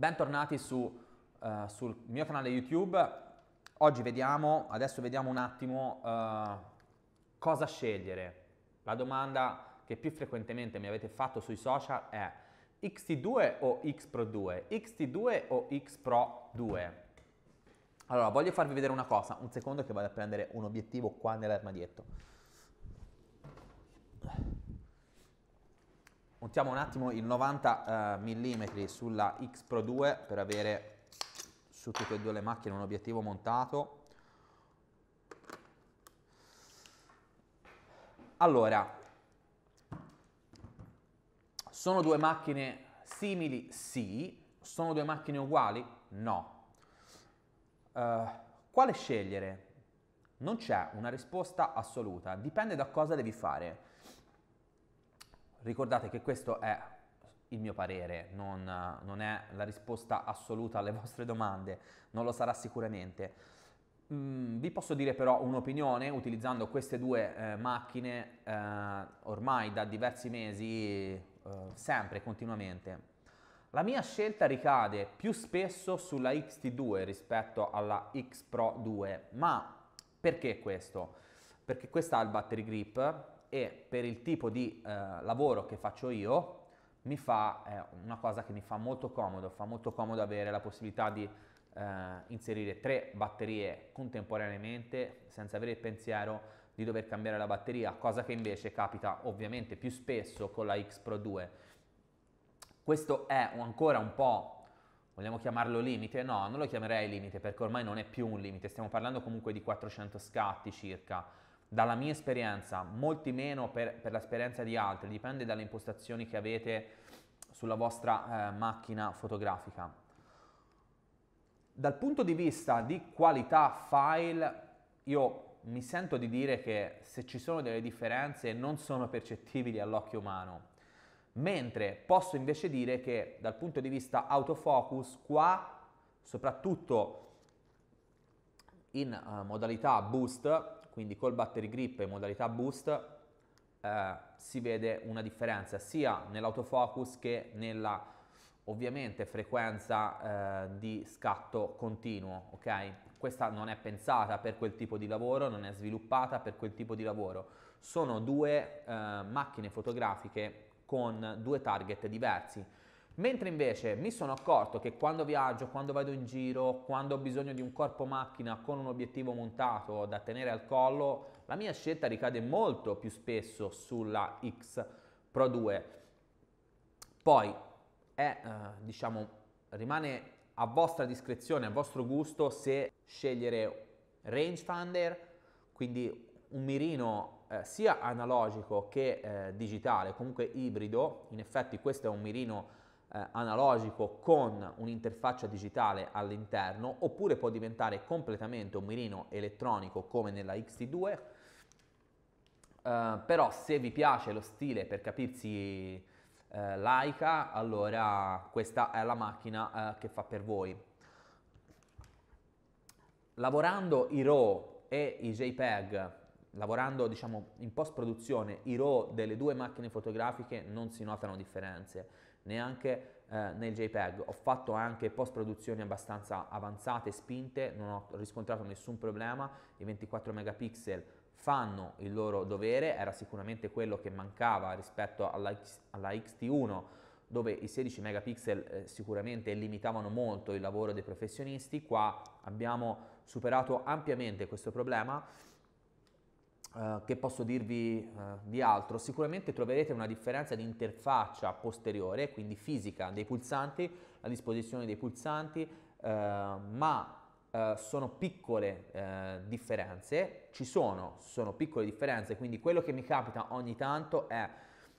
Bentornati su, uh, sul mio canale YouTube. Oggi vediamo, adesso vediamo un attimo uh, cosa scegliere. La domanda che più frequentemente mi avete fatto sui social è XT2 o X Pro 2? XT2 o X Pro 2? Allora, voglio farvi vedere una cosa, un secondo che vado a prendere un obiettivo qua nell'armadietto. Puntiamo un attimo il 90 eh, mm sulla X Pro 2 per avere su tutte e due le macchine un obiettivo montato. Allora, sono due macchine simili? Sì. Sono due macchine uguali? No. Uh, quale scegliere? Non c'è una risposta assoluta, dipende da cosa devi fare. Ricordate che questo è il mio parere, non, non è la risposta assoluta alle vostre domande, non lo sarà sicuramente. Mm, vi posso dire però un'opinione utilizzando queste due eh, macchine eh, ormai da diversi mesi, eh, sempre, continuamente. La mia scelta ricade più spesso sulla XT2 rispetto alla X Pro 2, ma perché questo? Perché questa ha il battery grip, e per il tipo di eh, lavoro che faccio io mi fa eh, una cosa che mi fa molto comodo, fa molto comodo avere la possibilità di eh, inserire tre batterie contemporaneamente senza avere il pensiero di dover cambiare la batteria, cosa che invece capita ovviamente più spesso con la X Pro 2. Questo è ancora un po', vogliamo chiamarlo limite? No, non lo chiamerei limite perché ormai non è più un limite, stiamo parlando comunque di 400 scatti circa dalla mia esperienza, molti meno per, per l'esperienza di altri, dipende dalle impostazioni che avete sulla vostra eh, macchina fotografica. Dal punto di vista di qualità file, io mi sento di dire che se ci sono delle differenze non sono percettibili all'occhio umano, mentre posso invece dire che dal punto di vista autofocus qua, soprattutto in eh, modalità boost, quindi col battery grip e modalità boost eh, si vede una differenza sia nell'autofocus che nella ovviamente frequenza eh, di scatto continuo ok questa non è pensata per quel tipo di lavoro non è sviluppata per quel tipo di lavoro sono due eh, macchine fotografiche con due target diversi Mentre invece mi sono accorto che quando viaggio, quando vado in giro, quando ho bisogno di un corpo macchina con un obiettivo montato da tenere al collo, la mia scelta ricade molto più spesso sulla X Pro 2. Poi è, eh, diciamo, rimane a vostra discrezione, a vostro gusto se scegliere rangefinder, quindi un mirino eh, sia analogico che eh, digitale, comunque ibrido, in effetti questo è un mirino eh, analogico con un'interfaccia digitale all'interno, oppure può diventare completamente un mirino elettronico come nella XT2. Uh, eh, però se vi piace lo stile per capirsi eh, laica, allora questa è la macchina eh, che fa per voi. Lavorando i RAW e i JPEG lavorando diciamo, in post produzione i RAW delle due macchine fotografiche non si notano differenze, neanche eh, nel JPEG. Ho fatto anche post produzioni abbastanza avanzate, spinte, non ho riscontrato nessun problema, i 24 megapixel fanno il loro dovere, era sicuramente quello che mancava rispetto alla, X, alla XT1 dove i 16 megapixel eh, sicuramente limitavano molto il lavoro dei professionisti, qua abbiamo superato ampiamente questo problema eh, che posso dirvi uh, di altro? Sicuramente troverete una differenza di interfaccia posteriore, quindi fisica, dei pulsanti, la disposizione dei pulsanti, uh, ma sono piccole differenze, ci sono, sono piccole differenze, quindi quello che mi capita ogni tanto è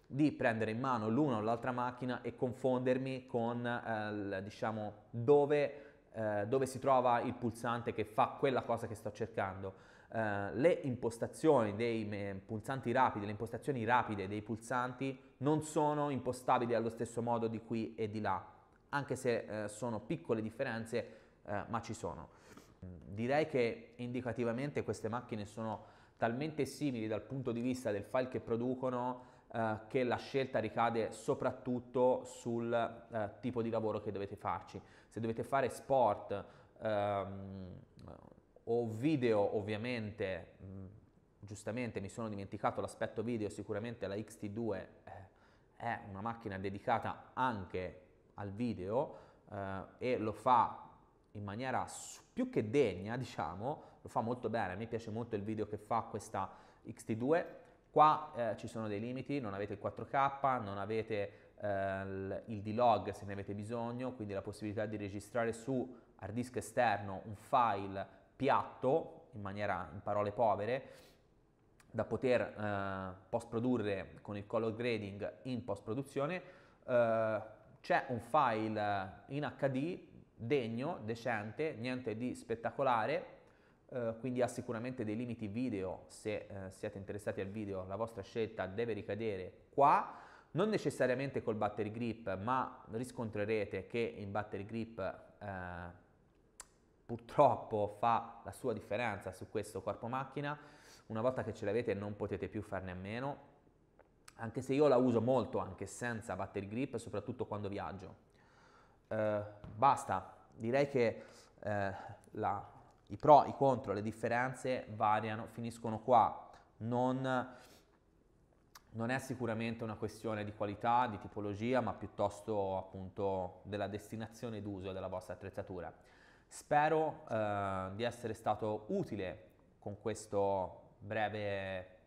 di prendere in mano l'una o l'altra macchina e confondermi con, diciamo, dove eh, dove si trova il pulsante che fa quella cosa che sto cercando. Eh, le impostazioni dei pulsanti rapidi, le impostazioni rapide dei pulsanti non sono impostabili allo stesso modo di qui e di là, anche se eh, sono piccole differenze, eh, ma ci sono. Direi che indicativamente queste macchine sono talmente simili dal punto di vista del file che producono eh, che la scelta ricade soprattutto sul eh, tipo di lavoro che dovete farci. Se dovete fare sport ehm, o video ovviamente, mh, mm, giustamente mi sono dimenticato l'aspetto video, sicuramente la XT2 eh, è una macchina dedicata anche al video eh, e lo fa in maniera più che degna, diciamo, lo fa molto bene, mi piace molto il video che fa questa XT2 Qua eh, ci sono dei limiti, non avete il 4K, non avete eh, il D-Log se ne avete bisogno, quindi la possibilità di registrare su hard disk esterno un file piatto, in maniera in parole povere, da poter eh, post produrre con il color grading in post produzione, eh, c'è un file in HD degno, decente, niente di spettacolare, eh, quindi ha sicuramente dei limiti video, se eh, siete interessati al video la vostra scelta deve ricadere qua, non necessariamente col battery grip, ma riscontrerete che in battery grip eh, purtroppo fa la sua differenza su questo corpo macchina, una volta che ce l'avete non potete più farne a meno, anche se io la uso molto anche senza battery grip, soprattutto quando viaggio. Eh, basta, direi che eh, la, i pro, i contro, le differenze variano, finiscono qua. Non, non è sicuramente una questione di qualità, di tipologia, ma piuttosto appunto della destinazione d'uso della vostra attrezzatura. Spero eh, di essere stato utile con questo breve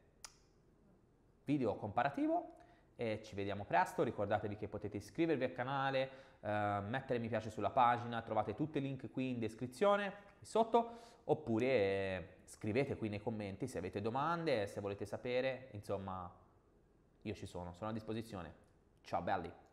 video comparativo e ci vediamo presto, ricordatevi che potete iscrivervi al canale, eh, mettere mi piace sulla pagina, trovate tutti i link qui in descrizione, qui sotto, oppure eh, scrivete qui nei commenti se avete domande, se volete sapere, insomma io ci sono, sono a disposizione. Ciao belli!